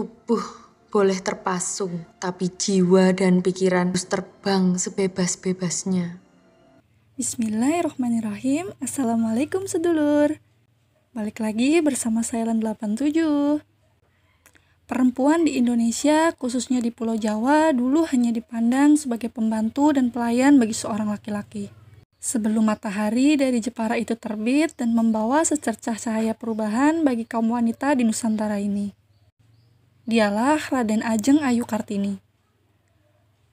tubuh boleh terpasung, tapi jiwa dan pikiran harus terbang sebebas-bebasnya. Bismillahirrahmanirrahim. Assalamualaikum sedulur. Balik lagi bersama Lan 87. Perempuan di Indonesia, khususnya di Pulau Jawa, dulu hanya dipandang sebagai pembantu dan pelayan bagi seorang laki-laki. Sebelum matahari dari Jepara itu terbit dan membawa secercah cahaya perubahan bagi kaum wanita di Nusantara ini. Dialah Raden Ajeng Ayu Kartini.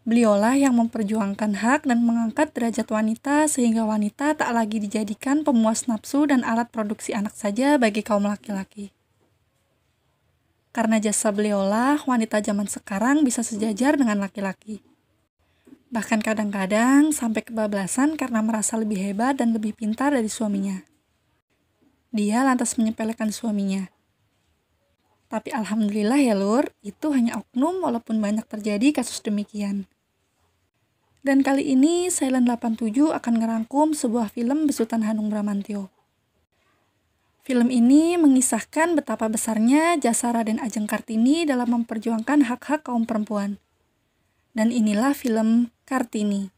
Beliaulah yang memperjuangkan hak dan mengangkat derajat wanita sehingga wanita tak lagi dijadikan pemuas nafsu dan alat produksi anak saja bagi kaum laki-laki. Karena jasa beliaulah, wanita zaman sekarang bisa sejajar dengan laki-laki. Bahkan kadang-kadang sampai kebablasan karena merasa lebih hebat dan lebih pintar dari suaminya. Dia lantas menyepelekan suaminya – tapi alhamdulillah ya lur, itu hanya oknum walaupun banyak terjadi kasus demikian. Dan kali ini Silent 87 akan ngerangkum sebuah film besutan Hanung Bramantio Film ini mengisahkan betapa besarnya jasa Raden Ajeng Kartini dalam memperjuangkan hak-hak kaum perempuan. Dan inilah film Kartini.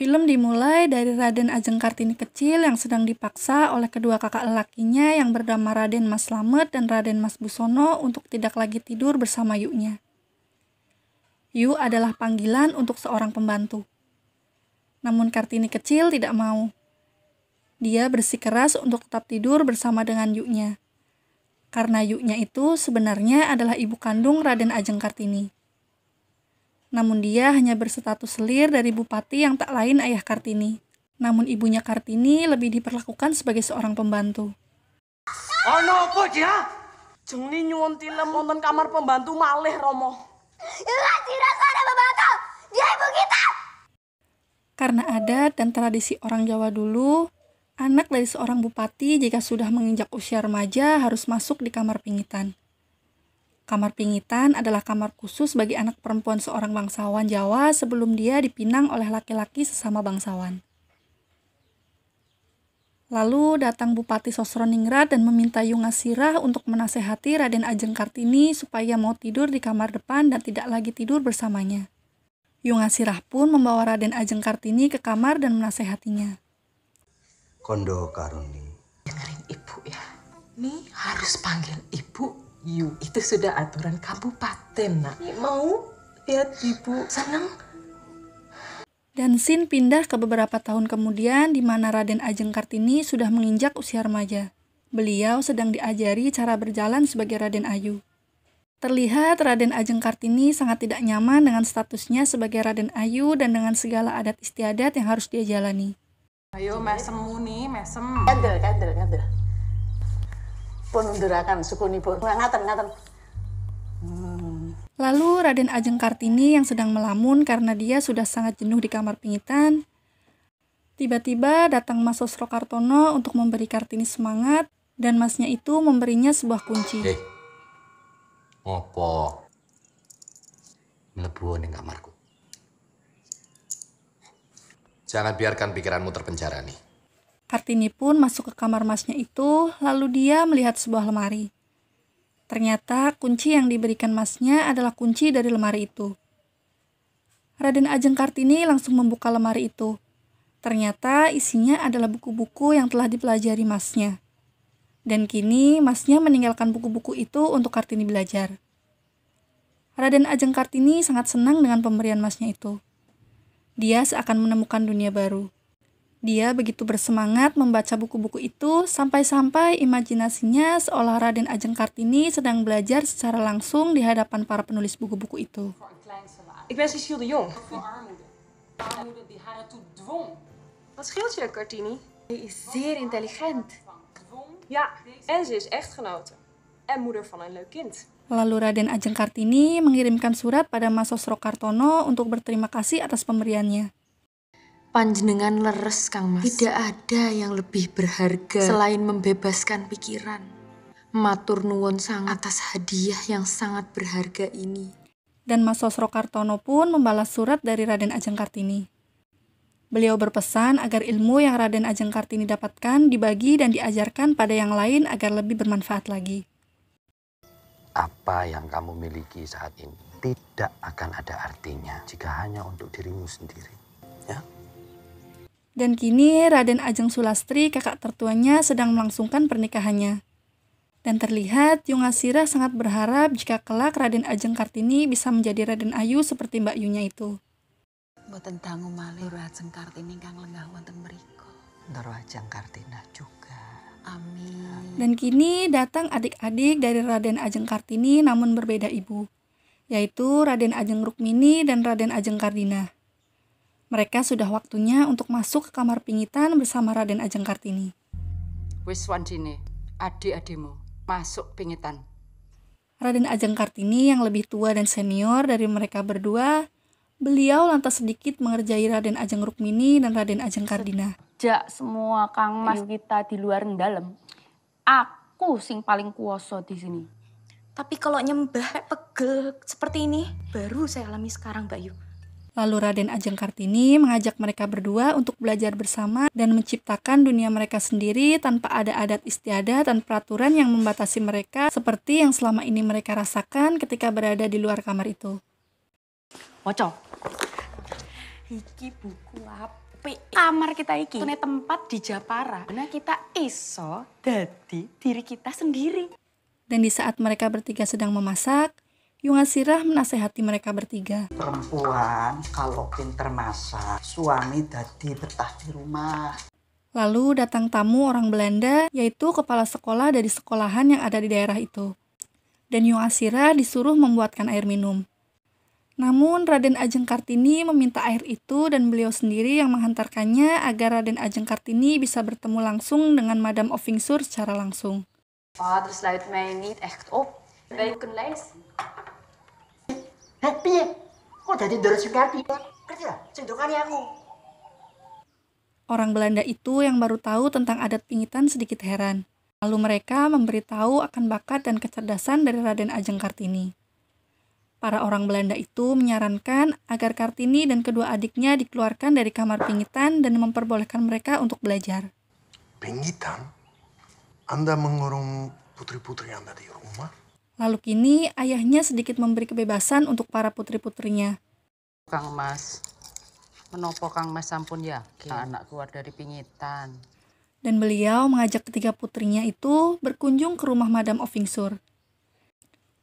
Film dimulai dari Raden Ajeng Kartini kecil yang sedang dipaksa oleh kedua kakak lelakinya yang bernama Raden Mas Lamet dan Raden Mas Busono untuk tidak lagi tidur bersama Yuknya. Yu adalah panggilan untuk seorang pembantu. Namun Kartini kecil tidak mau. Dia bersikeras untuk tetap tidur bersama dengan Yuknya. Karena Yuknya itu sebenarnya adalah ibu kandung Raden Ajeng Kartini. Namun dia hanya berstatus selir dari bupati yang tak lain ayah Kartini. Namun ibunya Kartini lebih diperlakukan sebagai seorang pembantu. Ono apa dia? Jengni nyuwun kamar pembantu malih Romo. tidak ada pembantu. Dia ibu Karena adat dan tradisi orang Jawa dulu, anak dari seorang bupati jika sudah menginjak usia remaja harus masuk di kamar pingitan. Kamar pingitan adalah kamar khusus bagi anak perempuan seorang bangsawan Jawa sebelum dia dipinang oleh laki-laki sesama bangsawan. Lalu datang Bupati Sosroningrat dan meminta Sirah untuk menasehati Raden Ajeng Kartini supaya mau tidur di kamar depan dan tidak lagi tidur bersamanya. Sirah pun membawa Raden Ajeng Kartini ke kamar dan menasehatinya. Kondo Karuni. Dengerin ibu ya. Nih harus panggil ibu you itu sudah aturan kabupaten nak ya, mau lihat ibu senang. dan Sin pindah ke beberapa tahun kemudian di mana Raden Ajeng Kartini sudah menginjak usia remaja. Beliau sedang diajari cara berjalan sebagai Raden Ayu. Terlihat Raden Ajeng Kartini sangat tidak nyaman dengan statusnya sebagai Raden Ayu dan dengan segala adat istiadat yang harus dia jalani. Ayo mesem nih, mesem. Kadel, kadel, kadel pun undurakan suku nibo ngaten ngaten hmm. lalu Raden Ajeng Kartini yang sedang melamun karena dia sudah sangat jenuh di kamar pingitan tiba-tiba datang Mas Sosro Kartono untuk memberi Kartini semangat dan masnya itu memberinya sebuah kunci eh apa? ngopo di kamarku jangan biarkan pikiranmu terpenjara nih Kartini pun masuk ke kamar masnya itu, lalu dia melihat sebuah lemari. Ternyata kunci yang diberikan masnya adalah kunci dari lemari itu. Raden Ajeng Kartini langsung membuka lemari itu. Ternyata isinya adalah buku-buku yang telah dipelajari masnya. Dan kini masnya meninggalkan buku-buku itu untuk Kartini belajar. Raden Ajeng Kartini sangat senang dengan pemberian masnya itu. Dia seakan menemukan dunia baru. Dia begitu bersemangat membaca buku-buku itu sampai-sampai imajinasinya seolah Raden Ajeng Kartini sedang belajar secara langsung di hadapan para penulis buku-buku itu. Ik ben Cecile de Jong. Wat scheelt je, Kartini? is zeer intelligent. Ja, en ze is echtgenote. En moeder van een leuk kind. Lalu Raden Ajeng Kartini mengirimkan surat pada Mas Sosro Kartono untuk berterima kasih atas pemberiannya. Panjenengan leres, Kang Mas. Tidak ada yang lebih berharga selain membebaskan pikiran. Matur nuwun Sang atas hadiah yang sangat berharga ini. Dan Mas Sosro Kartono pun membalas surat dari Raden Ajeng Kartini. Beliau berpesan agar ilmu yang Raden Ajeng Kartini dapatkan dibagi dan diajarkan pada yang lain agar lebih bermanfaat lagi. Apa yang kamu miliki saat ini tidak akan ada artinya jika hanya untuk dirimu sendiri. Ya? Dan kini Raden Ajeng Sulastri, kakak tertuanya, sedang melangsungkan pernikahannya. Dan terlihat Sirah sangat berharap jika kelak Raden Ajeng Kartini bisa menjadi Raden Ayu seperti Mbak Yunya itu. Mboten dangu malih Ajeng Kartini kang lenggah wonten mriku. Ndoro Ajeng Kartina juga. Amin. Dan kini datang adik-adik dari Raden Ajeng Kartini namun berbeda ibu, yaitu Raden Ajeng Rukmini dan Raden Ajeng Kardina. Mereka sudah waktunya untuk masuk ke kamar pingitan bersama Raden Ajeng Kartini. Wis Wancine, adik-adikmu, masuk pingitan. Raden Ajeng Kartini yang lebih tua dan senior dari mereka berdua, beliau lantas sedikit mengerjai Raden Ajeng Rukmini dan Raden Ajeng Kardina. Sejak semua Kang Mas kita di luar dalam, aku sing paling kuoso di sini. Tapi kalau nyembah pegel seperti ini, baru saya alami sekarang Mbak Yu. Lalu Raden Ajeng Kartini mengajak mereka berdua untuk belajar bersama dan menciptakan dunia mereka sendiri tanpa ada adat istiadat dan peraturan yang membatasi mereka seperti yang selama ini mereka rasakan ketika berada di luar kamar itu. Moco, iki buku apik. Kamar kita iki, punya tempat di Japara. Karena kita iso dadi diri kita sendiri. Dan di saat mereka bertiga sedang memasak, Sirah menasehati mereka bertiga. Perempuan kalau pinter masak, suami jadi betah di rumah. Lalu datang tamu orang Belanda, yaitu kepala sekolah dari sekolahan yang ada di daerah itu. Dan Sirah disuruh membuatkan air minum. Namun Raden Ajeng Kartini meminta air itu dan beliau sendiri yang menghantarkannya agar Raden Ajeng Kartini bisa bertemu langsung dengan Madam Ovingsur secara langsung. Vader sluit mij niet echt op. Wij kunnen Hah, piye? Kok dadi ndoro Sukarti? Kerja, sendokane aku. Orang Belanda itu yang baru tahu tentang adat pingitan sedikit heran. Lalu mereka memberitahu akan bakat dan kecerdasan dari Raden Ajeng Kartini. Para orang Belanda itu menyarankan agar Kartini dan kedua adiknya dikeluarkan dari kamar pingitan dan memperbolehkan mereka untuk belajar. Pingitan? Anda mengurung putri-putri Anda di rumah? Lalu kini ayahnya sedikit memberi kebebasan untuk para putri-putrinya. Kang Mas, menopo Kang Mas sampun yakin anak keluar dari pingitan. Dan beliau mengajak ketiga putrinya itu berkunjung ke rumah Madam Ovingsur.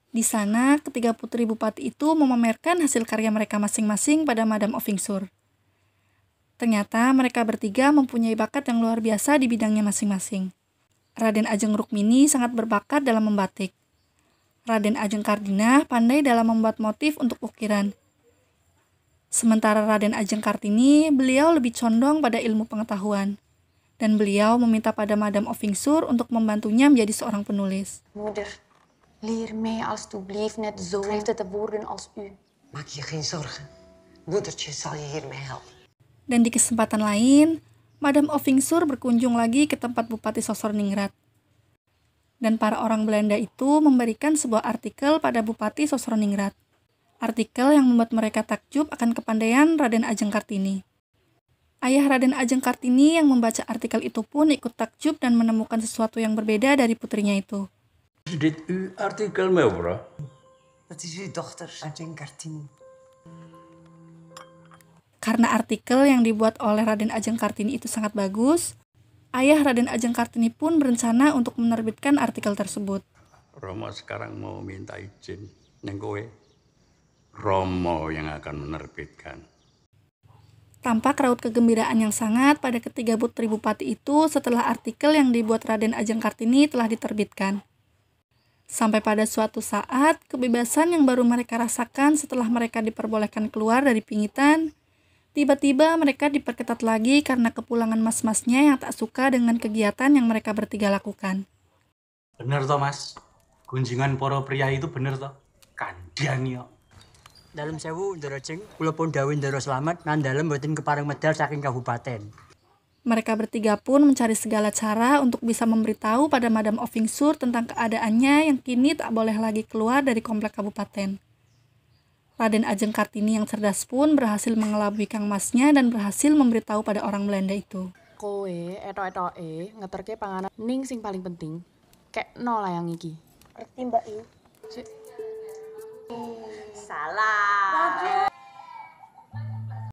Di sana, ketiga putri bupati itu memamerkan hasil karya mereka masing-masing pada Madam Ovingsur. Ternyata mereka bertiga mempunyai bakat yang luar biasa di bidangnya masing-masing. Raden Ajeng Rukmini sangat berbakat dalam membatik Raden Ajeng Kartina pandai dalam membuat motif untuk ukiran. Sementara Raden Ajeng Kartini, beliau lebih condong pada ilmu pengetahuan. Dan beliau meminta pada Madam Ovingsur untuk membantunya menjadi seorang penulis. Moeder, leer mij alstublieft net zo de woorden als u. Maak je geen zorgen. Moedertje zal je hiermee helpen. Dan di kesempatan lain, Madam Ovingsur berkunjung lagi ke tempat Bupati Sosor Ningrat dan para orang Belanda itu memberikan sebuah artikel pada Bupati Sosroningrat. Artikel yang membuat mereka takjub akan kepandaian Raden Ajeng Kartini. Ayah Raden Ajeng Kartini yang membaca artikel itu pun ikut takjub dan menemukan sesuatu yang berbeda dari putrinya itu. Dit u artikel mevra? Dat is uw Ajeng Kartini. Karena artikel yang dibuat oleh Raden Ajeng Kartini itu sangat bagus, ayah Raden Ajeng Kartini pun berencana untuk menerbitkan artikel tersebut. Romo sekarang mau minta izin neng kowe. Romo yang akan menerbitkan. Tampak raut kegembiraan yang sangat pada ketiga putri bupati itu setelah artikel yang dibuat Raden Ajeng Kartini telah diterbitkan. Sampai pada suatu saat, kebebasan yang baru mereka rasakan setelah mereka diperbolehkan keluar dari pingitan Tiba-tiba mereka diperketat lagi karena kepulangan mas-masnya yang tak suka dengan kegiatan yang mereka bertiga lakukan. Bener toh mas, kunjungan poro pria itu bener toh, kandian yo. Dalam sewu nderojeng, kula pun dawuh ndero selamat, nan dalam buatin keparang medal saking kabupaten. Mereka bertiga pun mencari segala cara untuk bisa memberitahu pada Madam Ovingsur tentang keadaannya yang kini tak boleh lagi keluar dari komplek kabupaten. Raden Ajeng Kartini yang cerdas pun berhasil mengelabui Kang Masnya dan berhasil memberitahu pada orang Belanda itu. Kowe eto e, ngeterke panganan ning sing paling penting lah yang iki. Ngerti Mbak ini? Si... Salah. Waduh.